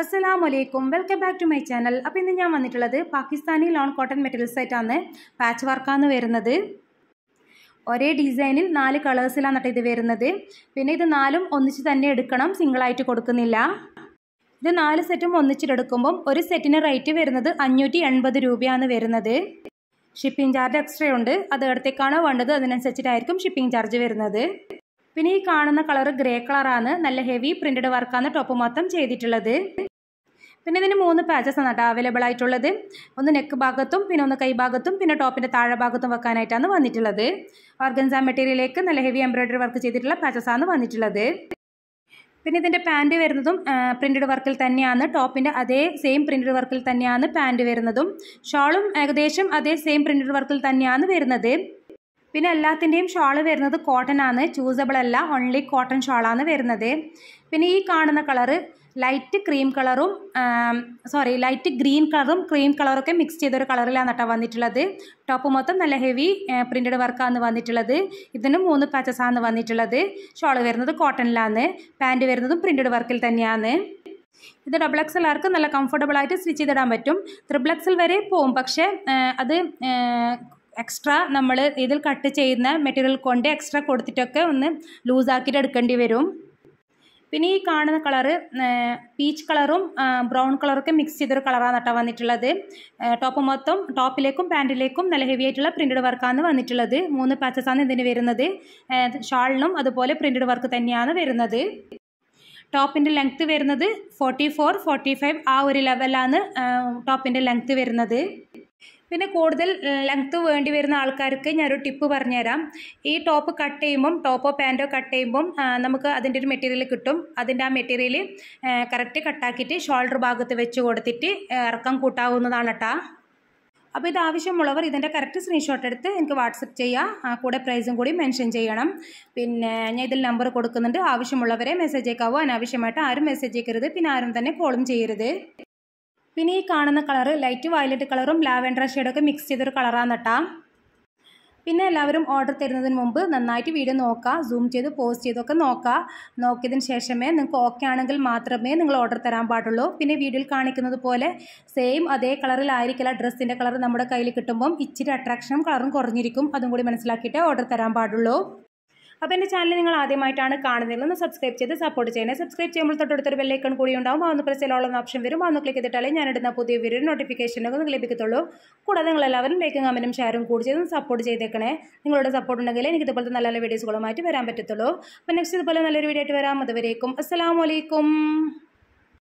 അസ്സലാം വലൈക്കും welcome back to my channel അപ്പോൾ ഇന്ന് ഞാൻ വന്നിട്ടുള്ളത് പാകിസ്ഥാനി ലോൺ കോട്ടൺ മെറ്റീരിയൽസ് ആയിട്ടാണ് പാച്ച് വർക്കാണ് വരുന്നത് ഒരേ ഡിസൈനിൽ നാല് കളേഴ്സിലാണ് ഇത് വരുന്നത് പിന്നെ ഇത് നാലും ഒന്നിച്ച് തന്നെ എടുക്കണം സിംഗിളായിട്ട് കൊടുക്കുന്നില്ല ഇത് നാല് സെറ്റും ഒന്നിച്ചിട്ടെടുക്കുമ്പം ഒരു സെറ്റിന് റേറ്റ് വരുന്നത് അഞ്ഞൂറ്റി എൺപത് രൂപയാണ് വരുന്നത് ഷിപ്പിംഗ് ചാർജ് എക്സ്ട്രാ ഉണ്ട് അത് എടുത്തേക്കാണോ വേണ്ടത് അതിനനുസരിച്ചിട്ടായിരിക്കും ഷിപ്പിംഗ് ചാർജ് വരുന്നത് പിന്നെ ഈ കാണുന്ന കളർ ഗ്രേ കളറാണ് നല്ല ഹെവി പ്രിന്റഡ് വർക്കാണ് ടോപ്പ് മൊത്തം ചെയ്തിട്ടുള്ളത് പിന്നെ ഇതിന് മൂന്ന് പാച്ചസ് ആണ് കേട്ടോ അവൈലബിൾ ആയിട്ടുള്ളത് ഒന്ന് നെക്ക് ഭാഗത്തും പിന്നെ ഒന്ന് കൈഭാഗത്തും പിന്നെ ടോപ്പിൻ്റെ താഴെ ഭാഗത്തും വെക്കാനായിട്ടാണ് വന്നിട്ടുള്ളത് ഓർഗൻസ മെറ്റീരിയലിലേക്ക് നല്ല ഹെവി എംബ്രോയിഡറി വർക്ക് ചെയ്തിട്ടുള്ള പാച്ചസ് ആണ് വന്നിട്ടുള്ളത് പിന്നെ ഇതിൻ്റെ പാൻറ് വരുന്നതും പ്രിൻറ്റഡ് വർക്കിൽ തന്നെയാണ് ടോപ്പിൻ്റെ അതേ സെയിം പ്രിൻറ്റഡ് വർക്കിൽ തന്നെയാണ് പാൻറ് വരുന്നതും ഷോളും ഏകദേശം അതേ സെയിം പ്രിൻറ്റഡ് വർക്കിൽ തന്നെയാണ് വരുന്നത് പിന്നെ എല്ലാത്തിൻ്റെയും ഷോൾ വരുന്നത് കോട്ടൺ ആണ് ചൂസബിൾ അല്ല ഓൺലി കോട്ടൺ ഷോളാണ് വരുന്നത് പിന്നെ ഈ കാണുന്ന കളറ് ലൈറ്റ് ക്രീം കളറും സോറി ലൈറ്റ് ഗ്രീൻ കളറും ക്രീം കളറൊക്കെ മിക്സ് ചെയ്തൊരു കളറിലാണ് കേട്ടോ വന്നിട്ടുള്ളത് ടോപ്പ് മൊത്തം നല്ല ഹെവി പ്രിൻറ്റഡ് വർക്കാണ് വന്നിട്ടുള്ളത് ഇതിന് മൂന്ന് പാച്ചസാണ് വന്നിട്ടുള്ളത് ഷോൾ വരുന്നത് കോട്ടണിലാണ് പാൻറ്റ് വരുന്നതും പ്രിൻറ്റഡ് വർക്കിൽ തന്നെയാണ് ഇത് ഡബിൾ എക്സൽ ആർക്ക് നല്ല കംഫർട്ടബിൾ ആയിട്ട് സ്റ്റിച്ച് ചെയ്തിടാൻ പറ്റും ത്രിബിൾ എക്സൽ വരെ പോവും പക്ഷേ അത് എക്സ്ട്രാ നമ്മൾ ഇതിൽ കട്ട് ചെയ്യുന്ന മെറ്റീരിയൽ കൊണ്ട് എക്സ്ട്രാ കൊടുത്തിട്ടൊക്കെ ഒന്ന് ലൂസാക്കിയിട്ട് എടുക്കേണ്ടി വരും പിന്നെ ഈ കാണുന്ന കളറ് പീച്ച് കളറും ബ്രൗൺ കളറൊക്കെ മിക്സ് ചെയ്തൊരു കളറാണ് കേട്ടോ വന്നിട്ടുള്ളത് ടോപ്പ് മൊത്തം ടോപ്പിലേക്കും പാൻറ്റിലേക്കും നല്ല ഹെവി ആയിട്ടുള്ള പ്രിൻറ്റഡ് വർക്കാണ് വന്നിട്ടുള്ളത് മൂന്ന് പാച്ചസാണ് ഇതിന് വരുന്നത് ഷാളിനും അതുപോലെ പ്രിൻറ്റഡ് വർക്ക് തന്നെയാണ് വരുന്നത് ടോപ്പിൻ്റെ ലെങ്ത്ത് വരുന്നത് ഫോർട്ടി ഫോർ ആ ഒരു ലെവലാണ് ടോപ്പിൻ്റെ ലെങ്ത്ത് വരുന്നത് പിന്നെ കൂടുതൽ ലെങ്ത്ത് വേണ്ടി വരുന്ന ആൾക്കാർക്ക് ഞാനൊരു ടിപ്പ് പറഞ്ഞുതരാം ഈ ടോപ്പ് കട്ട് ചെയ്യുമ്പം ടോപ്പോ പാൻറ്റോ കട്ട് ചെയ്യുമ്പം നമുക്ക് അതിൻ്റെ ഒരു മെറ്റീരിയൽ കിട്ടും അതിൻ്റെ ആ മെറ്റീരിയൽ കറക്റ്റ് കട്ടാക്കിയിട്ട് ഷോൾഡർ ഭാഗത്ത് വെച്ച് കൊടുത്തിട്ട് ഇറക്കം കൂട്ടാവുന്നതാണ് കേട്ടോ അപ്പോൾ ഇത് ആവശ്യമുള്ളവർ ഇതിൻ്റെ കറക്റ്റ് സ്ക്രീൻഷോട്ട് എടുത്ത് എനിക്ക് വാട്സപ്പ് ചെയ്യുക കൂടെ പ്രൈസും കൂടി മെൻഷൻ ചെയ്യണം പിന്നെ ഞാൻ ഇതിൽ നമ്പർ കൊടുക്കുന്നുണ്ട് ആവശ്യമുള്ളവരെ മെസ്സേജ് അയക്കാവോ അനാവശ്യമായിട്ട് ആരും മെസ്സേജ് അയക്കരുത് പിന്നെ ആരും തന്നെ കോളും ചെയ്യരുത് പിന്നെ ഈ കാണുന്ന കളറ് ലൈറ്റ് വയലറ്റ് കളറും ലാവൻഡർ ഷെയ്ഡൊക്കെ മിക്സ് ചെയ്തൊരു കളറാണ് കേട്ടോ പിന്നെ എല്ലാവരും ഓർഡർ തരുന്നതിന് മുമ്പ് നന്നായിട്ട് വീഡിയോ നോക്കുക സൂം ചെയ്ത് പോസ്റ്റ് ചെയ്തൊക്കെ നോക്കുക നോക്കിയതിന് ശേഷമേ നിങ്ങൾക്ക് ഓക്കെ ആണെങ്കിൽ മാത്രമേ നിങ്ങൾ ഓർഡർ തരാൻ പാടുള്ളൂ പിന്നെ വീഡിയോയിൽ കാണിക്കുന്നത് പോലെ സെയിം അതേ കളറിലായിരിക്കില്ല ഡ്രസ്സിൻ്റെ കളർ നമ്മുടെ കയ്യിൽ കിട്ടുമ്പം ഇച്ചിരി അട്രാക്ഷനും കളറും കുറഞ്ഞിരിക്കും അതും കൂടി മനസ്സിലാക്കിയിട്ടേ ഓർഡർ തരാൻ പാടുള്ളൂ അപ്പോൾ എൻ്റെ ചാനൽ നിങ്ങൾ ആദ്യമായിട്ടാണ് കാണുന്നതെങ്കിൽ ഒന്ന് സബ്സ്ക്രൈബ് ചെയ്ത് സപ്പോർട്ട് ചെയ്യണേ സബ്സ്ക്രൈബ് ചെയ്യുമ്പോൾ തൊട്ടടുത്തൊരു ബെല്ലൈക്കൺ കൂടി ഉണ്ടാവും ആ പ്രസ് പ്രസിലുള്ള ഓപ്ഷൻ വരും അന്ന് ക്ലിക്ക് ചെയ്തിട്ടാലേ ഇടുന്ന പുതിയ വീഡിയോ നോട്ടിഫിക്കേഷനൊക്കെ നിങ്ങൾക്ക് ലഭിക്കത്തുള്ളൂ കൂടാതെ നിങ്ങളെല്ലാവരും ലൈക്കും കമൻറ്റും ഷെയറും കൂടി ചെയ്ത് സപ്പോർട്ട് ചെയ്തേക്കണേ നിങ്ങളുടെ സപ്പോർട്ട് ഉണ്ടെങ്കിൽ എനിക്ക് ഇതുപോലത്തെ നല്ല നല്ല വീഡിയോസുകളുമായിട്ട് വരാൻ പറ്റത്തുള്ളൂ അപ്പോൾ നെക്സ്റ്റ് ഇതുപോലെ നല്ലൊരു വീഡിയോ ആയിട്ട് വരാം അതുവരേക്കും അസ്സാം വലൈക്കും